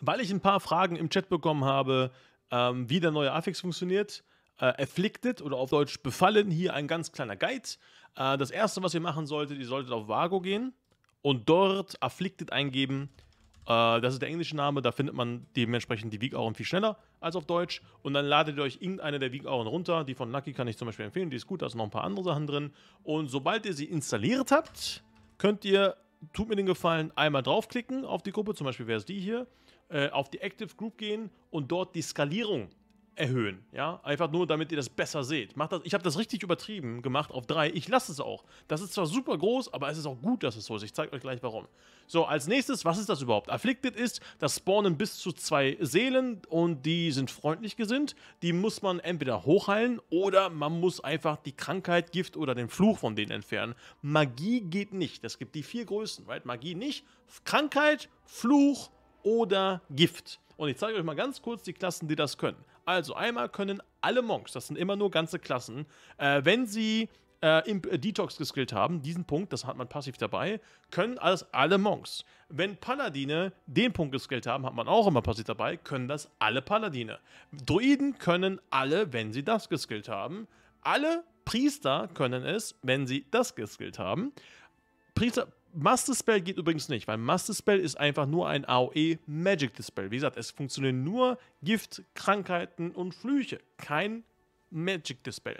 weil ich ein paar Fragen im Chat bekommen habe, ähm, wie der neue Affix funktioniert, äh, afflicted oder auf Deutsch befallen, hier ein ganz kleiner Guide. Äh, das erste, was ihr machen solltet, ihr solltet auf Vago gehen und dort afflicted eingeben. Äh, das ist der englische Name, da findet man dementsprechend die Weak-Auren viel schneller als auf Deutsch. Und dann ladet ihr euch irgendeine der Weak-Auren runter. Die von Lucky kann ich zum Beispiel empfehlen, die ist gut, da sind noch ein paar andere Sachen drin. Und sobald ihr sie installiert habt, könnt ihr, tut mir den Gefallen, einmal draufklicken auf die Gruppe, zum Beispiel wäre es die hier äh, auf die Active Group gehen und dort die Skalierung erhöhen. Ja, einfach nur, damit ihr das besser seht. Macht das, ich habe das richtig übertrieben gemacht auf 3. Ich lasse es auch. Das ist zwar super groß, aber es ist auch gut, dass es so ist. Ich zeige euch gleich warum. So, als nächstes, was ist das überhaupt? Afflicted ist, das spawnen bis zu zwei Seelen und die sind freundlich gesinnt. Die muss man entweder hochheilen oder man muss einfach die Krankheit, Gift oder den Fluch von denen entfernen. Magie geht nicht. Es gibt die vier Größen, right? Magie nicht. Krankheit, Fluch, oder Gift. Und ich zeige euch mal ganz kurz die Klassen, die das können. Also einmal können alle Monks, das sind immer nur ganze Klassen, äh, wenn sie äh, Imp äh, Detox geskillt haben, diesen Punkt, das hat man passiv dabei, können alles alle Monks. Wenn Paladine den Punkt geskillt haben, hat man auch immer passiv dabei, können das alle Paladine. Druiden können alle, wenn sie das geskillt haben. Alle Priester können es, wenn sie das geskillt haben. Priester, Master Spell geht übrigens nicht, weil Master Spell ist einfach nur ein AOE Magic Dispel. Wie gesagt, es funktionieren nur Gift, Krankheiten und Flüche. Kein Magic Dispel.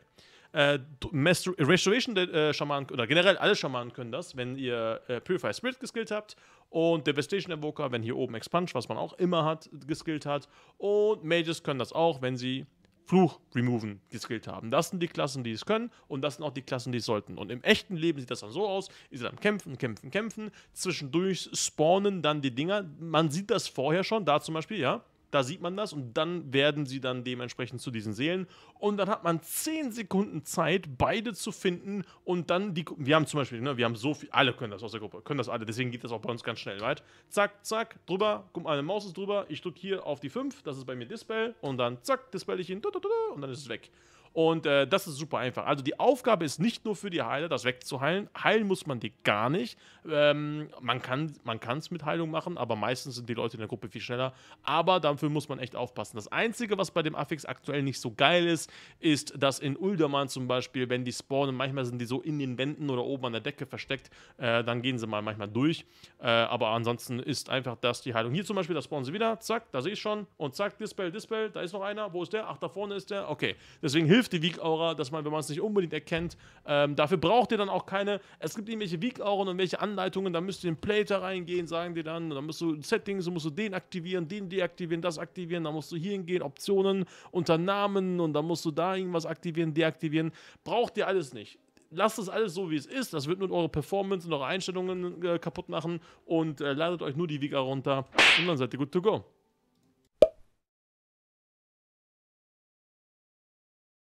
Äh, Restoration äh, Schamanen oder generell alle Schamanen können das, wenn ihr äh, Purify Spirit geskillt habt und Devastation Evoker, wenn hier oben Expunge, was man auch immer hat, geskillt hat und Mages können das auch, wenn sie Fluch removen geskillt haben. Das sind die Klassen, die es können und das sind auch die Klassen, die es sollten. Und im echten Leben sieht das dann so aus, ihr seid am Kämpfen, Kämpfen, Kämpfen, zwischendurch spawnen dann die Dinger. Man sieht das vorher schon, da zum Beispiel, ja, da sieht man das und dann werden sie dann dementsprechend zu diesen Seelen und dann hat man 10 Sekunden Zeit, beide zu finden und dann die, wir haben zum Beispiel, ne, wir haben so viel, alle können das aus der Gruppe, können das alle, deswegen geht das auch bei uns ganz schnell weit. Zack, zack, drüber, guck mal, eine Maus ist drüber, ich drücke hier auf die 5, das ist bei mir Dispel und dann zack, dispel ich ihn und dann ist es weg. Und äh, das ist super einfach. Also die Aufgabe ist nicht nur für die Heiler, das wegzuheilen. Heilen muss man die gar nicht. Ähm, man kann es mit Heilung machen, aber meistens sind die Leute in der Gruppe viel schneller. Aber dafür muss man echt aufpassen. Das Einzige, was bei dem Affix aktuell nicht so geil ist, ist, dass in Uldermann zum Beispiel, wenn die spawnen, manchmal sind die so in den Wänden oder oben an der Decke versteckt, äh, dann gehen sie mal manchmal durch. Äh, aber ansonsten ist einfach das die Heilung. Hier zum Beispiel, da spawnen sie wieder, zack, da sehe ich schon. Und zack, Dispel, Dispel, da ist noch einer. Wo ist der? Ach, da vorne ist der. Okay. Deswegen hilft hilft die Weak-Aura, dass man, wenn man es nicht unbedingt erkennt, ähm, dafür braucht ihr dann auch keine, es gibt irgendwelche Weak-Auren und welche Anleitungen, da müsst ihr in Plater reingehen, sagen die dann, dann musst du Settings, dann musst du den aktivieren, den deaktivieren, das aktivieren, dann musst du hier hingehen, Optionen, unter Namen und dann musst du da irgendwas aktivieren, deaktivieren, braucht ihr alles nicht lasst es alles so, wie es ist. Das wird nur eure Performance und eure Einstellungen äh, kaputt machen und äh, ladet euch nur die Vega runter und dann seid ihr gut to go.